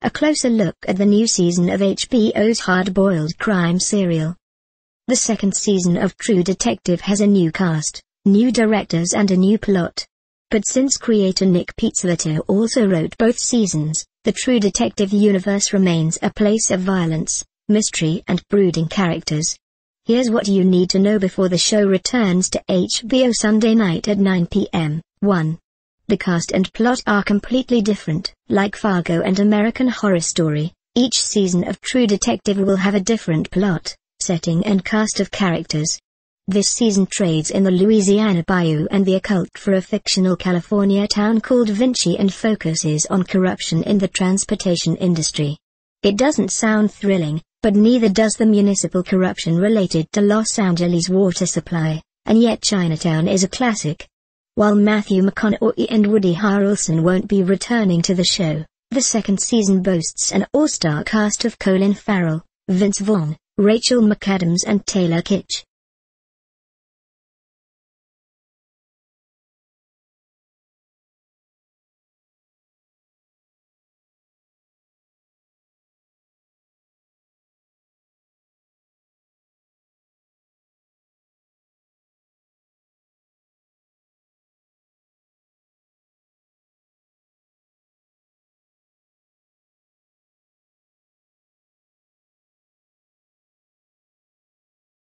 A closer look at the new season of HBO's hard-boiled crime serial. The second season of True Detective has a new cast, new directors and a new plot. But since creator Nick Pizzolatto also wrote both seasons, the True Detective universe remains a place of violence, mystery and brooding characters. Here's what you need to know before the show returns to HBO Sunday night at 9 p.m. 1. The cast and plot are completely different. Like Fargo and American Horror Story, each season of True Detective will have a different plot, setting and cast of characters. This season trades in the Louisiana Bayou and the occult for a fictional California town called Vinci and focuses on corruption in the transportation industry. It doesn't sound thrilling, but neither does the municipal corruption related to Los Angeles water supply, and yet Chinatown is a classic, while Matthew McConaughey and Woody Harrelson won't be returning to the show, the second season boasts an all-star cast of Colin Farrell, Vince Vaughn, Rachel McAdams and Taylor Kitsch.